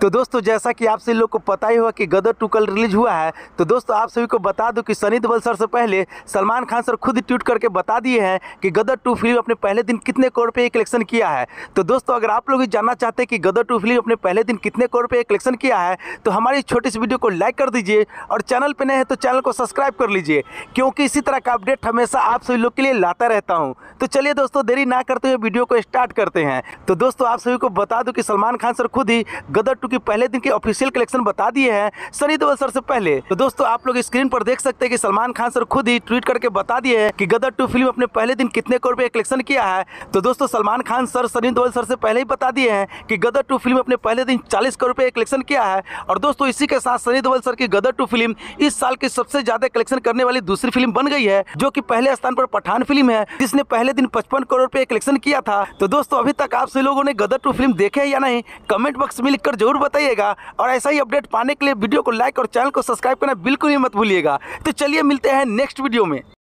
तो दोस्तों जैसा कि आप सभी लोग को पता ही होगा कि गदर टू कल रिलीज हुआ है तो दोस्तों आप सभी को बता दूं कि सनी देवल सर से पहले सलमान खान सर खुद ट्वीट करके बता दिए हैं कि गदर टू फिल्म अपने पहले दिन कितने करोड़ रुपये कलेक्शन किया है तो दोस्तों अगर आप लोग जानना चाहते हैं कि गदर टू फिल्म अपने पहले दिन कितने करोड़ रुपये कलेक्शन किया है तो हमारी छोटी सी वीडियो को लाइक कर दीजिए और चैनल पर नए हैं तो चैनल को सब्सक्राइब कर लीजिए क्योंकि इसी तरह का अपडेट हमेशा आप सभी लोग के लिए लाता रहता हूँ तो चलिए दोस्तों देरी ना करते हुए वीडियो को स्टार्ट करते हैं तो दोस्तों आप सभी को बता दूँ कि सलमान खान सर खुद ही गदर टू क्योंकि पहले दिन के ऑफिशियल कलेक्शन बता दिए हैं सनी देओल सर से पहले तो दोस्तों आप लोग स्क्रीन पर देख सकते हैं कि सलमान खान सर खुद ही ट्वीट करके बता दिए हैं कि गदर टू फिल्म अपने पहले दिन कितने करोड़ रुपए कलेक्शन किया है तो दोस्तों सलमान खान सर सनी देओल सर से पहले ही बता दिए हैं कि गदर टू फिल्म अपने पहले दिन चालीस करोड़ रुपए कलेक्शन किया है और दोस्तों इसी के साथ सनी देवल सर की गदर टू फिल्म इस साल की सबसे ज्यादा कलेक्शन करने वाली दूसरी फिल्म बन गई है जो की पहले स्थान पर पठान फिल्म है जिसने पहले दिन पचपन करोड़ रुपए कलेक्शन किया था तो दोस्तों अभी तक आप सभी लोगों ने गदर टू फिल्म देखे या नहीं कमेंट बॉक्स में लिखकर जरूर बताइएगा और ऐसा ही अपडेट पाने के लिए वीडियो को लाइक और चैनल को सब्सक्राइब करना बिल्कुल ही मत भूलिएगा तो चलिए मिलते हैं नेक्स्ट वीडियो में